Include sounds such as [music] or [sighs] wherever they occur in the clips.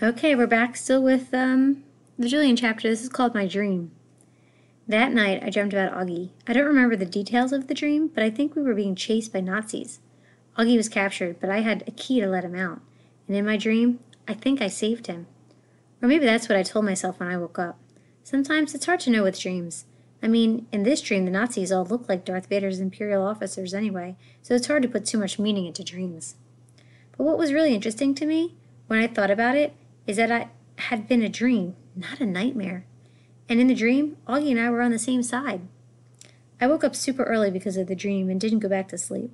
Okay, we're back still with um, the Julian chapter. This is called My Dream. That night, I dreamt about Augie. I don't remember the details of the dream, but I think we were being chased by Nazis. Augie was captured, but I had a key to let him out. And in my dream, I think I saved him. Or maybe that's what I told myself when I woke up. Sometimes it's hard to know with dreams. I mean, in this dream, the Nazis all look like Darth Vader's Imperial officers anyway, so it's hard to put too much meaning into dreams. But what was really interesting to me, when I thought about it, is that I had been a dream, not a nightmare. And in the dream, Augie and I were on the same side. I woke up super early because of the dream and didn't go back to sleep.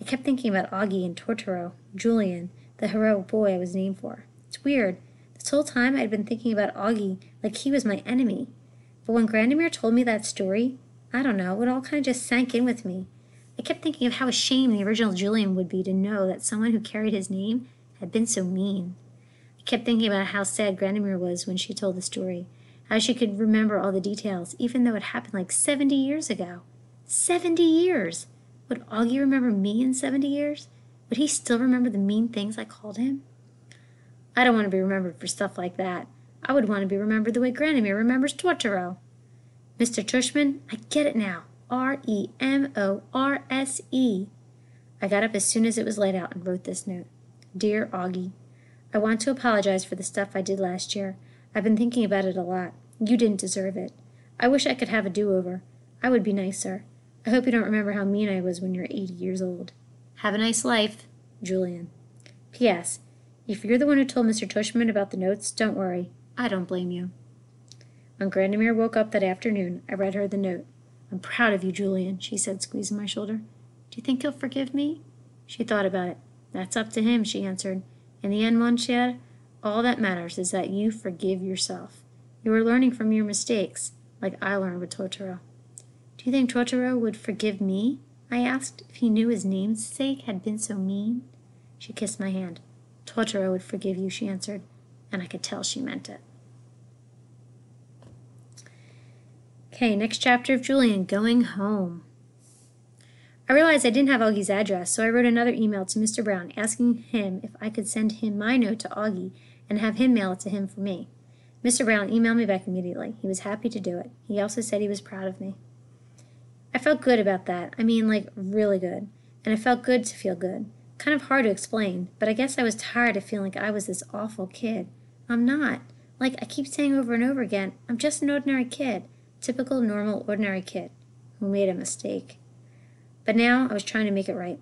I kept thinking about Augie and Tortoro, Julian, the heroic boy I was named for. It's weird. This whole time I'd been thinking about Augie like he was my enemy. But when Grandemir told me that story, I don't know, it all kind of just sank in with me. I kept thinking of how ashamed the original Julian would be to know that someone who carried his name had been so mean kept thinking about how sad Grandemere was when she told the story, how she could remember all the details, even though it happened like 70 years ago. 70 years! Would Augie remember me in 70 years? Would he still remember the mean things I called him? I don't want to be remembered for stuff like that. I would want to be remembered the way Grandemere remembers Tortoro. Mr. Tushman, I get it now. R E M O R S E. I got up as soon as it was light out and wrote this note Dear Augie, I want to apologize for the stuff I did last year. I've been thinking about it a lot. You didn't deserve it. I wish I could have a do over. I would be nicer. I hope you don't remember how mean I was when you're 80 years old. Have a nice life, Julian. P.S. If you're the one who told Mr. Tushman about the notes, don't worry. I don't blame you. When Grandemere woke up that afternoon, I read her the note. I'm proud of you, Julian, she said, squeezing my shoulder. Do you think he'll forgive me? She thought about it. That's up to him, she answered. In the end, mon cher, all that matters is that you forgive yourself. You are learning from your mistakes, like I learned with Totoro. Do you think Totoro would forgive me? I asked, if he knew his namesake had been so mean. She kissed my hand. Totoro would forgive you, she answered, and I could tell she meant it. Okay, next chapter of Julian, Going Home. I realized I didn't have Augie's address, so I wrote another email to Mr. Brown asking him if I could send him my note to Augie and have him mail it to him for me. Mr. Brown emailed me back immediately. He was happy to do it. He also said he was proud of me. I felt good about that. I mean, like, really good. And it felt good to feel good. Kind of hard to explain, but I guess I was tired of feeling like I was this awful kid. I'm not. Like I keep saying over and over again, I'm just an ordinary kid. Typical, normal, ordinary kid who made a mistake. But now I was trying to make it right.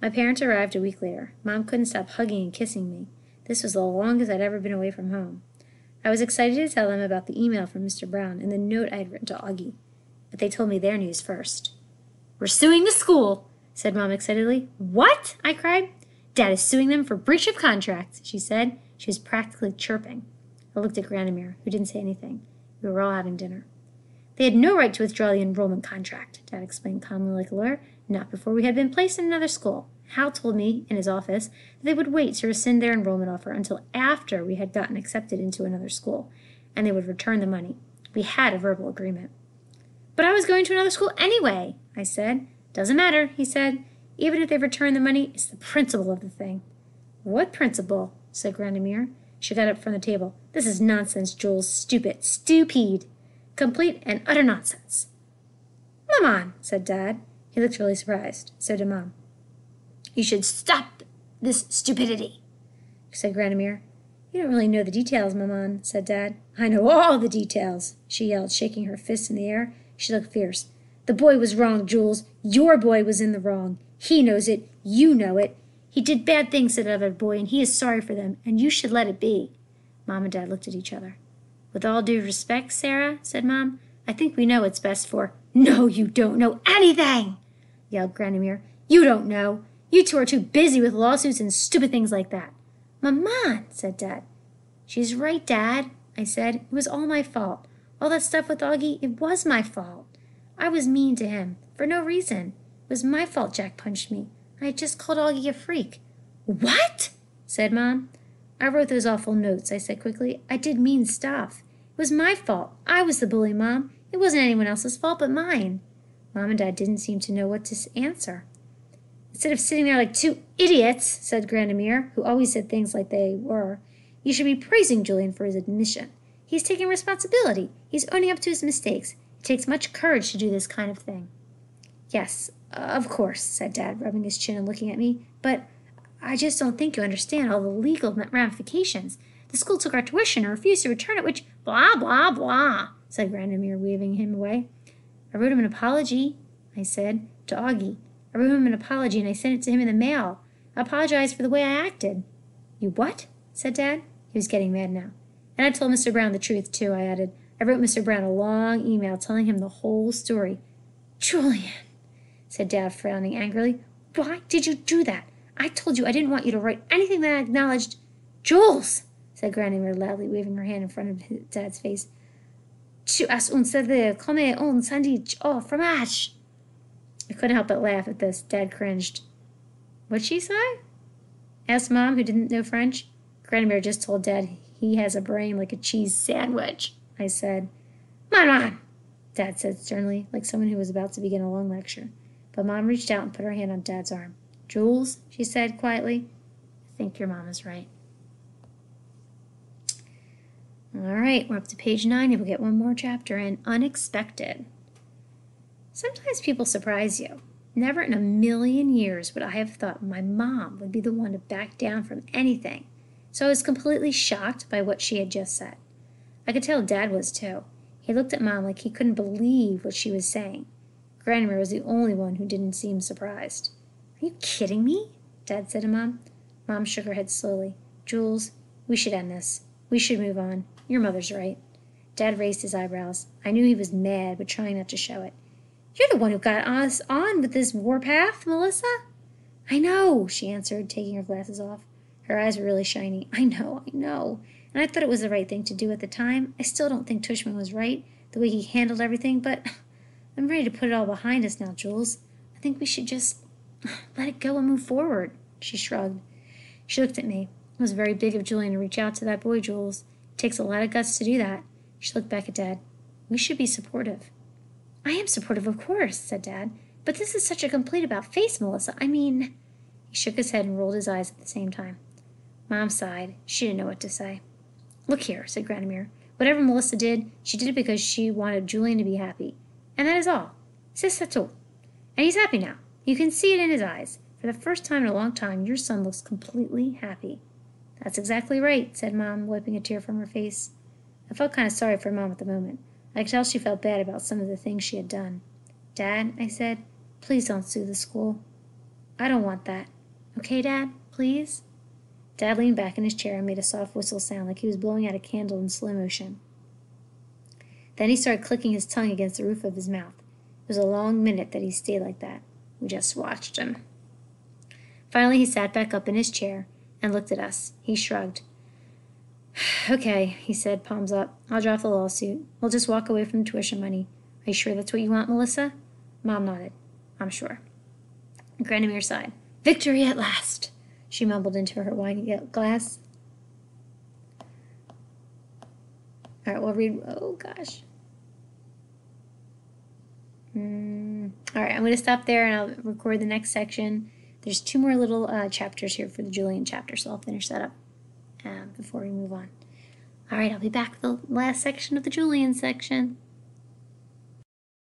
My parents arrived a week later. Mom couldn't stop hugging and kissing me. This was the longest I'd ever been away from home. I was excited to tell them about the email from Mr. Brown and the note I had written to Augie, but they told me their news first. We're suing the school, said Mom excitedly. What? I cried. Dad is suing them for breach of contract, she said. She was practically chirping. I looked at Granimir, who didn't say anything. We were all having dinner. They had no right to withdraw the enrollment contract, Dad explained calmly like a lawyer, not before we had been placed in another school. Hal told me, in his office, that they would wait to rescind their enrollment offer until after we had gotten accepted into another school, and they would return the money. We had a verbal agreement. But I was going to another school anyway, I said. Doesn't matter, he said. Even if they return the money, it's the principle of the thing. What principle? said Grandemere. She got up from the table. This is nonsense, Jules. Stupid. Stupid. Complete and utter nonsense. Maman, said Dad. He looked really surprised. So did Mom. You should stop this stupidity, said Granimir. You don't really know the details, Maman, said Dad. I know all the details, she yelled, shaking her fists in the air. She looked fierce. The boy was wrong, Jules. Your boy was in the wrong. He knows it. You know it. He did bad things to that other boy, and he is sorry for them, and you should let it be. Mom and Dad looked at each other. With all due respect, Sarah, said Mom, I think we know what's best for. No, you don't know anything, yelled Granimere. You don't know. You two are too busy with lawsuits and stupid things like that. Maman, said Dad. She's right, Dad, I said. It was all my fault. All that stuff with Augie, it was my fault. I was mean to him, for no reason. It was my fault Jack punched me. I had just called Augie a freak. What? said Mom. I wrote those awful notes, I said quickly. I did mean stuff was my fault. I was the bully, Mom. It wasn't anyone else's fault but mine. Mom and Dad didn't seem to know what to answer. Instead of sitting there like two idiots, said Grandemere, who always said things like they were, you should be praising Julian for his admission. He's taking responsibility. He's owning up to his mistakes. It takes much courage to do this kind of thing. Yes, of course, said Dad, rubbing his chin and looking at me, but I just don't think you understand all the legal ramifications. The school took our tuition and refused to return it, which blah, blah, blah, said Grandemere, waving him away. I wrote him an apology, I said, to Augie. I wrote him an apology and I sent it to him in the mail. I apologized for the way I acted. You what? said Dad. He was getting mad now. And I told Mr. Brown the truth, too, I added. I wrote Mr. Brown a long email telling him the whole story. Julian, said Dad, frowning angrily, why did you do that? I told you I didn't want you to write anything that acknowledged. Jules, said Grandmother loudly, waving her hand in front of his dad's face. "Tu as un sandwich au fromage!" I couldn't help but laugh at this. Dad cringed. What'd she say? asked Mom, who didn't know French. Grandmother just told Dad he has a brain like a cheese sandwich, I said. Mon, Mon, Dad said sternly, like someone who was about to begin a long lecture. But Mom reached out and put her hand on Dad's arm. Jules, she said quietly, I think your mom is right. All right, we're up to page nine and we'll get one more chapter in Unexpected. Sometimes people surprise you. Never in a million years would I have thought my mom would be the one to back down from anything, so I was completely shocked by what she had just said. I could tell Dad was too. He looked at Mom like he couldn't believe what she was saying. Grandma was the only one who didn't seem surprised. Are you kidding me? Dad said to Mom. Mom shook her head slowly. Jules, we should end this. We should move on. Your mother's right." Dad raised his eyebrows. I knew he was mad, but trying not to show it. "You're the one who got us on with this warpath, Melissa?" "I know," she answered, taking her glasses off. Her eyes were really shiny. "I know, I know. And I thought it was the right thing to do at the time. I still don't think Tushman was right, the way he handled everything, but [sighs] I'm ready to put it all behind us now, Jules. I think we should just [sighs] let it go and move forward." She shrugged. She looked at me. It was very big of Julian to reach out to that boy, Jules. It takes a lot of guts to do that. She looked back at Dad. We should be supportive. I am supportive, of course, said Dad. But this is such a complete about face, Melissa. I mean. He shook his head and rolled his eyes at the same time. Mom sighed. She didn't know what to say. Look here, said Granamere. Whatever Melissa did, she did it because she wanted Julian to be happy. And that is all. C'est tout. And he's happy now. You can see it in his eyes. For the first time in a long time, your son looks completely happy. That's exactly right, said Mom, wiping a tear from her face. I felt kind of sorry for Mom at the moment. I could tell she felt bad about some of the things she had done. Dad, I said, please don't sue the school. I don't want that. Okay, Dad, please? Dad leaned back in his chair and made a soft whistle sound like he was blowing out a candle in slow motion. Then he started clicking his tongue against the roof of his mouth. It was a long minute that he stayed like that. We just watched him. Finally, he sat back up in his chair and looked at us. He shrugged. [sighs] Okay, he said, palms up. I'll drop the lawsuit. We'll just walk away from the tuition money. Are you sure that's what you want, Melissa? Mom nodded. I'm sure. Grandmere sighed. Victory at last, she mumbled into her wine glass. All right, we'll read. Oh, gosh. Mm. All right, I'm going to stop there and I'll record the next section. There's two more little uh, chapters here for the Julian chapter, so I'll finish that up uh, before we move on. All right, I'll be back with the last section of the Julian section.